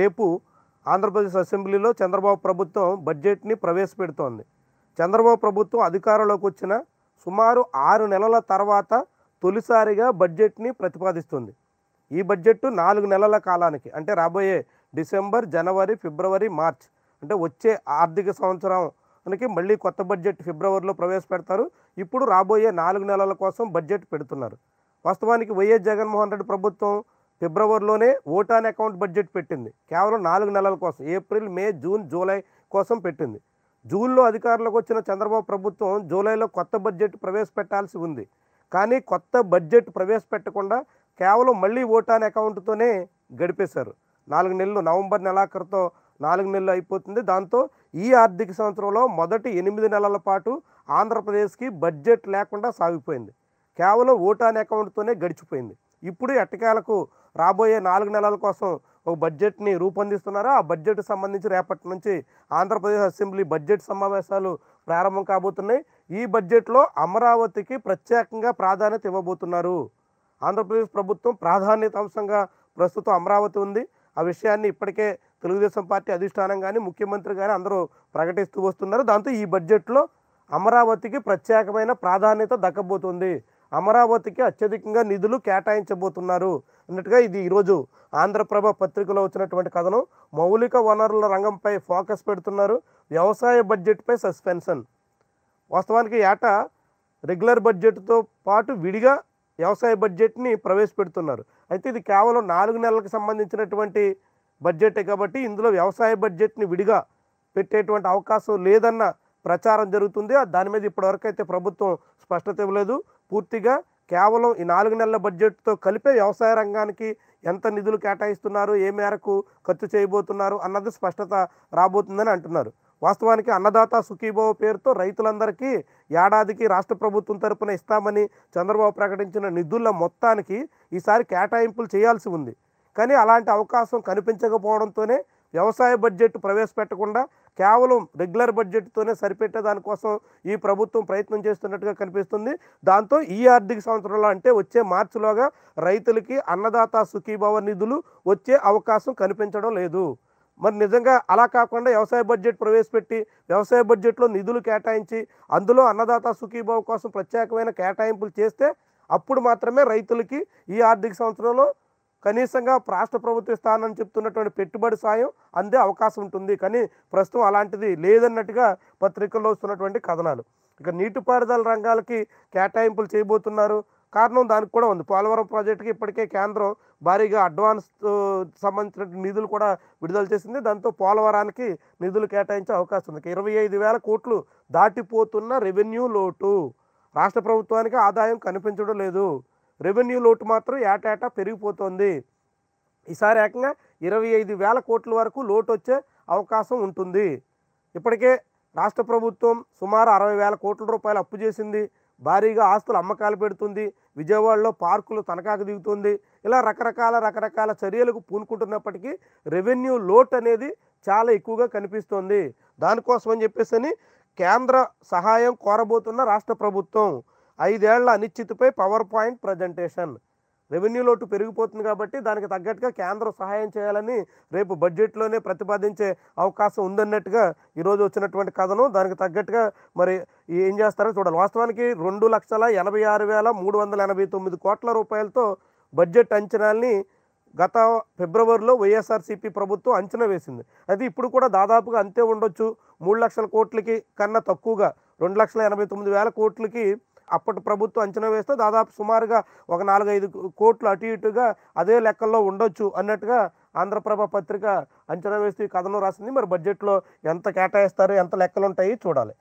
రేపు ఆంధ్రప్రదేశ్ అసెంబ్లీలో చంద్రబాబు ప్రభుత్వం బడ్జెట్ని ప్రవేశపెడుతోంది చంద్రబాబు ప్రభుత్వం అధికారంలోకి వచ్చిన సుమారు ఆరు నెలల తర్వాత తొలిసారిగా బడ్జెట్ని ప్రతిపాదిస్తుంది ఈ బడ్జెట్ నాలుగు నెలల కాలానికి అంటే రాబోయే డిసెంబర్ జనవరి ఫిబ్రవరి మార్చ్ అంటే వచ్చే ఆర్థిక సంవత్సరానికి మళ్ళీ కొత్త బడ్జెట్ ఫిబ్రవరిలో ప్రవేశపెడతారు ఇప్పుడు రాబోయే నాలుగు నెలల కోసం బడ్జెట్ పెడుతున్నారు వాస్తవానికి వైఎస్ జగన్మోహన్ రెడ్డి ప్రభుత్వం ఫిబ్రవరిలోనే ఓటాన్ అకౌంట్ బడ్జెట్ పెట్టింది కేవలం నాలుగు నెలల కోసం ఏప్రిల్ మే జూన్ జూలై కోసం పెట్టింది జూన్లో అధికారులకు వచ్చిన చంద్రబాబు ప్రభుత్వం జూలైలో కొత్త బడ్జెట్ ప్రవేశపెట్టాల్సి ఉంది కానీ కొత్త బడ్జెట్ ప్రవేశపెట్టకుండా కేవలం మళ్ళీ ఓటాన్ అకౌంట్తోనే గడిపేశారు నాలుగు నెలలు నవంబర్ నెలాఖరుతో నాలుగు నెలలు అయిపోతుంది దాంతో ఈ ఆర్థిక సంవత్సరంలో మొదటి ఎనిమిది నెలల పాటు ఆంధ్రప్రదేశ్కి బడ్జెట్ లేకుండా సాగిపోయింది కేవలం ఓటాన్ అకౌంట్తోనే గడిచిపోయింది ఇప్పుడు ఎట్టకాలకు రాబోయే నాలుగు నెలల కోసం ఒక బడ్జెట్ని రూపొందిస్తున్నారు ఆ బడ్జెట్ సంబంధించి రేపటి నుంచి ఆంధ్రప్రదేశ్ అసెంబ్లీ బడ్జెట్ సమావేశాలు ప్రారంభం కాబోతున్నాయి ఈ బడ్జెట్లో అమరావతికి ప్రత్యేకంగా ప్రాధాన్యత ఇవ్వబోతున్నారు ఆంధ్రప్రదేశ్ ప్రభుత్వం ప్రాధాన్యత అంశంగా ప్రస్తుతం అమరావతి ఉంది ఆ విషయాన్ని ఇప్పటికే తెలుగుదేశం పార్టీ అధిష్టానం కానీ ముఖ్యమంత్రి కానీ అందరూ ప్రకటిస్తూ వస్తున్నారు దాంతో ఈ బడ్జెట్లో అమరావతికి ప్రత్యేకమైన ప్రాధాన్యత దక్కబోతుంది అమరావతికి అత్యధికంగా నిధులు కేటాయించబోతున్నారు అన్నట్టుగా ఇది ఈరోజు ఆంధ్రప్రభ పత్రికలో వచ్చినటువంటి కథను మౌలిక వనరుల రంగంపై ఫోకస్ పెడుతున్నారు వ్యవసాయ బడ్జెట్పై సస్పెన్షన్ వాస్తవానికి ఏటా రెగ్యులర్ బడ్జెట్తో పాటు విడిగా వ్యవసాయ బడ్జెట్ని ప్రవేశపెడుతున్నారు అయితే ఇది కేవలం నాలుగు నెలలకు సంబంధించినటువంటి బడ్జెటే కాబట్టి ఇందులో వ్యవసాయ బడ్జెట్ని విడిగా పెట్టేటువంటి అవకాశం లేదన్న ప్రచారం జరుగుతుంది దాని మీద ఇప్పటివరకు అయితే ప్రభుత్వం స్పష్టత ఇవ్వలేదు పూర్తిగా కేవలం ఈ నాలుగు నెలల బడ్జెట్తో కలిపే వ్యవసాయ రంగానికి ఎంత నిధులు కేటాయిస్తున్నారు ఏ మేరకు ఖర్చు చేయబోతున్నారు అన్నది స్పష్టత రాబోతుందని అంటున్నారు వాస్తవానికి అన్నదాత సుఖీభావ పేరుతో రైతులందరికీ ఏడాదికి రాష్ట్ర ప్రభుత్వం తరపున ఇస్తామని చంద్రబాబు ప్రకటించిన నిధుల మొత్తానికి ఈసారి కేటాయింపులు చేయాల్సి ఉంది కానీ అలాంటి అవకాశం కనిపించకపోవడంతోనే వ్యవసాయ బడ్జెట్ ప్రవేశపెట్టకుండా కేవలం రెగ్యులర్ బడ్జెట్తోనే సరిపెట్టే దానికోసం ఈ ప్రభుత్వం ప్రయత్నం చేస్తున్నట్టుగా కనిపిస్తుంది దాంతో ఈ ఆర్థిక సంవత్సరంలో అంటే వచ్చే మార్చిలోగా రైతులకి అన్నదాత సుఖీభావ నిధులు వచ్చే అవకాశం కనిపించడం లేదు మరి నిజంగా అలా కాకుండా వ్యవసాయ బడ్జెట్ ప్రవేశపెట్టి వ్యవసాయ బడ్జెట్లో నిధులు కేటాయించి అందులో అన్నదాత సుఖీభావం కోసం ప్రత్యేకమైన కేటాయింపులు చేస్తే అప్పుడు మాత్రమే రైతులకి ఈ ఆర్థిక సంవత్సరంలో కనీసంగా రాష్ట్ర ప్రభుత్వ స్థానం చెప్తున్నటువంటి పెట్టుబడి సాయం అందే అవకాశం ఉంటుంది కానీ ప్రస్తుతం అలాంటిది లేదన్నట్టుగా పత్రికల్లో వస్తున్నటువంటి కథనాలు ఇక నీటిపారుదల రంగాలకి కేటాయింపులు చేయబోతున్నారు కారణం దానికి కూడా ఉంది పోలవరం ప్రాజెక్టుకి ఇప్పటికే కేంద్రం భారీగా అడ్వాన్స్ సంబంధించిన నిధులు కూడా విడుదల చేసింది దాంతో పోలవరానికి నిధులు కేటాయించే అవకాశం ఉంది ఇరవై ఐదు వేల కోట్లు దాటిపోతున్న రెవెన్యూ లోటు రాష్ట్ర ప్రభుత్వానికి ఆదాయం కనిపించడం లేదు రెవెన్యూ లోటు మాత్రం ఏటేటా పెరిగిపోతుంది ఈసారి ఏకంగా ఇరవై ఐదు వేల కోట్ల వరకు లోటు వచ్చే అవకాశం ఉంటుంది ఇప్పటికే రాష్ట్ర ప్రభుత్వం సుమారు అరవై వేల కోట్ల రూపాయలు అప్పు చేసింది భారీగా ఆస్తులు అమ్మకాలు పెడుతుంది విజయవాడలో పార్కులు తనఖాకు దిగుతుంది ఇలా రకరకాల రకరకాల చర్యలకు పూనుకుంటున్నప్పటికీ రెవెన్యూ లోట్ అనేది చాలా ఎక్కువగా కనిపిస్తుంది దానికోసం అని చెప్పేసి కేంద్ర సహాయం కోరబోతున్న రాష్ట్ర ప్రభుత్వం ఐదేళ్ల అనిశ్చితిపై పవర్ పాయింట్ ప్రజెంటేషన్ రెవెన్యూ లోటు పెరిగిపోతుంది కాబట్టి దానికి తగ్గట్టుగా కేంద్రం సహాయం చేయాలని రేపు బడ్జెట్లోనే ప్రతిపాదించే అవకాశం ఉందన్నట్టుగా ఈరోజు వచ్చినటువంటి కథను దానికి తగ్గట్టుగా మరి ఏం చేస్తారో చూడాలి వాస్తవానికి రెండు లక్షల ఎనభై ఆరు వేల మూడు వందల ఎనభై తొమ్మిది కోట్ల రూపాయలతో బడ్జెట్ అంచనాల్ని గత ఫిబ్రవరిలో వైఎస్ఆర్సీపీ ప్రభుత్వం అంచనా వేసింది అది ఇప్పుడు కూడా దాదాపుగా అంతే ఉండొచ్చు మూడు లక్షల కోట్లకి కన్నా తక్కువగా రెండు లక్షల ఎనభై తొమ్మిది వేల కోట్లకి అప్పటి ప్రభుత్వం అంచనా వేస్తే దాదాపు సుమారుగా ఒక నాలుగైదు కోట్లు అటు ఇటుగా అదే లెక్కల్లో ఉండొచ్చు అన్నట్టుగా ఆంధ్రప్రభ పత్రిక అంచనా వేస్తూ ఈ కథనం రాసింది మరి బడ్జెట్లో ఎంత కేటాయిస్తారు ఎంత లెక్కలు ఉంటాయి చూడాలి